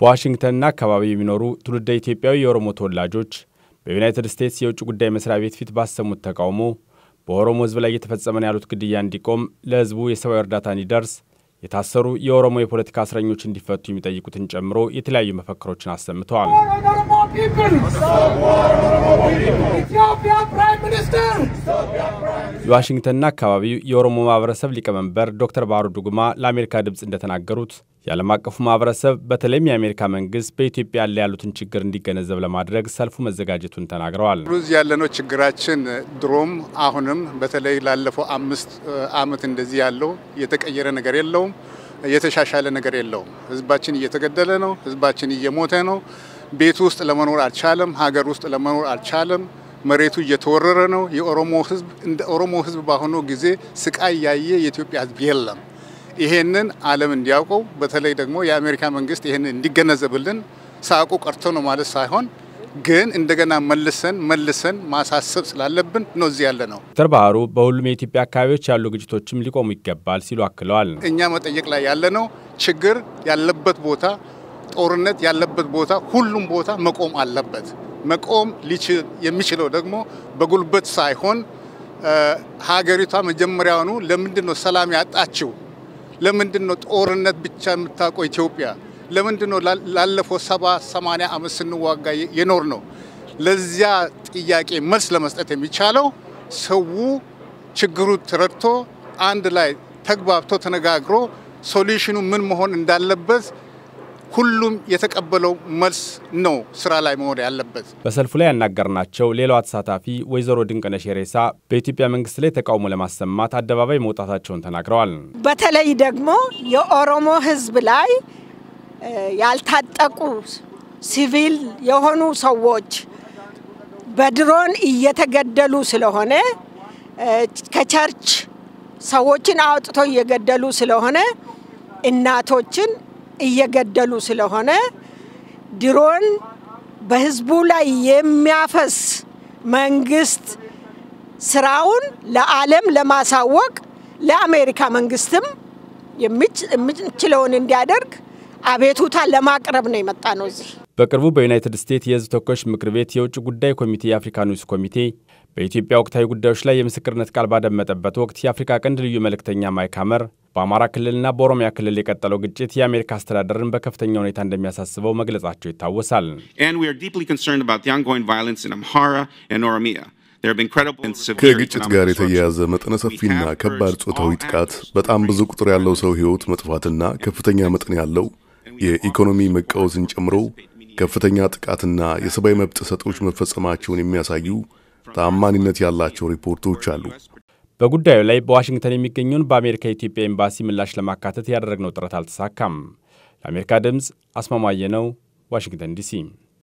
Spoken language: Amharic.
በዋሽንግተንና አካባቢ የሚኖሩ ትውልደ ኢትዮጵያዊ የኦሮሞ ተወላጆች በዩናይትድ ስቴትስ የውጭ ጉዳይ መስሪያ ቤት ፊት ባሰሙት ተቃውሞ በኦሮሞ ሕዝብ ላይ እየተፈጸመ ያሉት ግድያ እንዲቆም፣ ለሕዝቡ የሰብአዊ እርዳታ እንዲደርስ፣ የታሰሩ የኦሮሞ የፖለቲካ እስረኞች እንዲፈቱ የሚጠይቁትን ጨምሮ የተለያዩ መፈክሮችን አሰምተዋል። የዋሽንግተንና አካባቢው የኦሮሞ ማህበረሰብ ሊቀመንበር ዶክተር ባህሩ ዱጉማ ለአሜሪካ ድምፅ እንደተናገሩት የዓለም አቀፉ ማህበረሰብ በተለይም የአሜሪካ መንግስት በኢትዮጵያ ያለ ያሉትን ችግር እንዲገነዘብ ለማድረግ ሰልፉ መዘጋጀቱን ተናግረዋል። ሩዝ ያለነው ችግራችን ድሮም አሁንም በተለይ ላለፈው አምስት ዓመት እንደዚህ ያለው የተቀየረ ነገር የለውም፣ የተሻሻለ ነገር የለውም። ህዝባችን እየተገደለ ነው። ህዝባችን እየሞተ ነው። ቤት ውስጥ ለመኖር አልቻለም። ሀገር ውስጥ ለመኖር አልቻለም። መሬቱ እየተወረረ ነው። የኦሮሞ ህዝብ እንደ ኦሮሞ ህዝብ በአሁኑ ጊዜ ስቃይ ያየ የኢትዮጵያ ህዝብ የለም። ይሄንን ዓለም እንዲያውቀው በተለይ ደግሞ የአሜሪካ መንግስት ይሄንን እንዲገነዘብልን ሳቁ ቀርቶ ነው ማለት ሳይሆን ግን እንደገና መልሰን መልሰን ማሳሰብ ስላለብን ነው እዚህ ያለ ነው። ዶክተር ባህሩ በሁሉም የኢትዮጵያ አካባቢዎች ያሉ ግጭቶችም ሊቆሙ ይገባል ሲሉ አክለዋል። እኛ መጠየቅ ላይ ያለ ነው ችግር ያለበት ቦታ ጦርነት ያለበት ቦታ ሁሉም ቦታ መቆም አለበት። መቆም የሚችለው ደግሞ በጉልበት ሳይሆን ሀገሪቷ መጀመሪያውኑ ለምንድን ነው ሰላም ያጣችው? ለምንድን ነው ጦርነት ብቻ የምታውቀው ኢትዮጵያ? ለምንድን ነው ላለፈው ሰባ ሰማንያ ዓመት ስንዋጋ የኖር ነው? ለዚያ ጥያቄ መልስ ለመስጠት የሚቻለው ሰው ችግሩ ተረድቶ አንድ ላይ ተግባብቶ ተነጋግሮ ሶሉሽኑ ምን መሆን እንዳለበት ሁሉም የተቀበለው መልስ ነው ስራ ላይ መሆን ያለበት። በሰልፉ ላይ ያናገርናቸው ሌላዋ ተሳታፊ ወይዘሮ ድንቅነሽ ሬሳ በኢትዮጵያ መንግስት ላይ ተቃውሞ ለማሰማት አደባባይ መውጣታቸውን ተናግረዋል። በተለይ ደግሞ የኦሮሞ ህዝብ ላይ ያልታጠቁ ሲቪል የሆኑ ሰዎች በድሮን እየተገደሉ ስለሆነ ከቸርች ሰዎችን አውጥቶ እየገደሉ ስለሆነ እናቶችን እየገደሉ ስለሆነ ድሮን በህዝቡ ላይ የሚያፈስ መንግስት ስራውን ለዓለም ለማሳወቅ ለአሜሪካ መንግስትም የምችለውን እንዲያደርግ አቤቱታ ለማቅረብ ነው የመጣ ነው እዚህ። በቅርቡ በዩናይትድ ስቴትስ የህዝብ ተወካዮች ምክር ቤት የውጭ ጉዳይ ኮሚቴ የአፍሪካ ንዑስ ኮሚቴ በኢትዮጵያ ወቅታዊ ጉዳዮች ላይ የምስክርነት ቃል ባደመጠበት ወቅት የአፍሪካ ቀንድ ልዩ መልእክተኛ ማይክ ሀመር በአማራ ክልልና በኦሮሚያ ክልል የቀጠለው ግጭት የአሜሪካ አስተዳደርን በከፍተኛ ሁኔታ እንደሚያሳስበው መግለጻቸው ይታወሳል። ከግጭት ጋር የተያያዘ መጠነ ሰፊና ከባድ ጾታዊ ጥቃት፣ በጣም ብዙ ቁጥር ያለው ሰው ሕይወት መጥፋትና ከፍተኛ መጠን ያለው የኢኮኖሚ መቃወስን ጨምሮ ከፍተኛ ጥቃትና የሰብአዊ መብት ጥሰቶች መፈጸማቸውን የሚያሳዩ ተአማኒነት ያላቸው ሪፖርቶች አሉ። በጉዳዩ ላይ በዋሽንግተን የሚገኘውን በአሜሪካ የኢትዮጵያ ኤምባሲ ምላሽ ለማካተት ያደረግነው ጥረት አልተሳካም። ለአሜሪካ ድምፅ አስማማየ ነው፣ ዋሽንግተን ዲሲ